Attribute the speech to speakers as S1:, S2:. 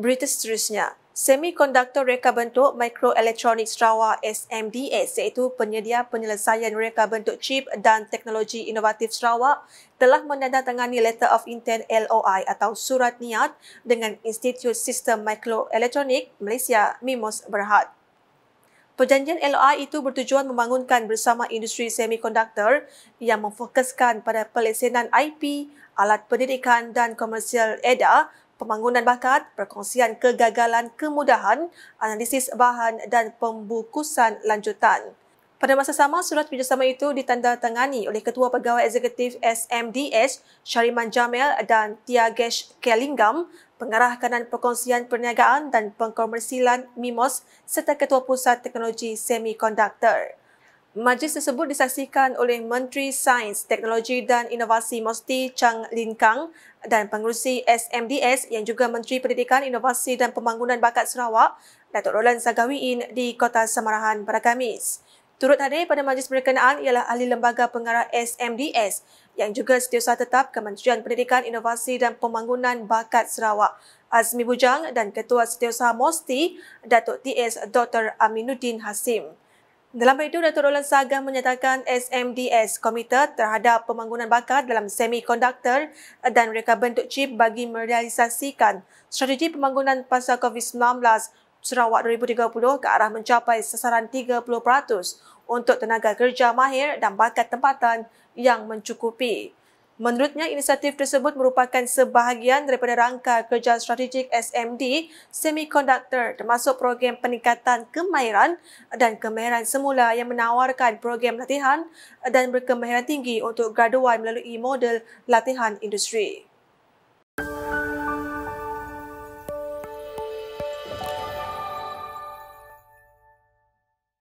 S1: Berita seterusnya, Semiconductor Reka Bentuk Microelectronics Sarawak SMDS iaitu penyedia penyelesaian reka bentuk chip dan teknologi inovatif Sarawak telah menandatangani Letter of Intent LOI atau Surat Niat dengan Institut Sistem Microelectronic Malaysia MIMOS Berhad. Perjanjian LOI itu bertujuan membangunkan bersama industri semikonduktor yang memfokuskan pada pelesenan IP, alat pendidikan dan komersial EDA pembangunan bakat, perkongsian kegagalan kemudahan, analisis bahan dan pembukusan lanjutan. Pada masa sama, surat kerjasama itu ditandatangani oleh Ketua Pegawai Eksekutif SMDS Shariman Jamil dan Tiagesh Kelingam, Pengarah Kanan Perkongsian Perniagaan dan Pengkomersilan MIMOS serta Ketua Pusat Teknologi Semikonduktor. Majlis tersebut disaksikan oleh Menteri Sains, Teknologi dan Inovasi Mosti Chang Lin Kang dan pengurusi SMDS yang juga Menteri Pendidikan, Inovasi dan Pembangunan Bakat Sarawak, Datuk Roland Zagawiin di Kota Samarahan pada Khamis. Turut hadir pada majlis berkenaan ialah ahli lembaga pengarah SMDS yang juga setiausaha tetap Kementerian Pendidikan, Inovasi dan Pembangunan Bakat Sarawak, Azmi Bujang dan Ketua Setiausaha Mosti, Datuk TS Dr. Aminuddin Hasim. Dalam itu, Dato' Roland saga menyatakan SMDS komite terhadap pembangunan bakar dalam semikonduktor dan reka bentuk chip bagi merealisasikan strategi pembangunan pasal COVID-19 Sarawak 2030 ke arah mencapai sasaran 30% untuk tenaga kerja mahir dan bakat tempatan yang mencukupi. Menurutnya, inisiatif tersebut merupakan sebahagian daripada rangka kerja strategik SMD Semiconductor termasuk program peningkatan kemahiran dan kemahiran semula yang menawarkan program latihan dan berkemahiran tinggi untuk graduan melalui model latihan industri.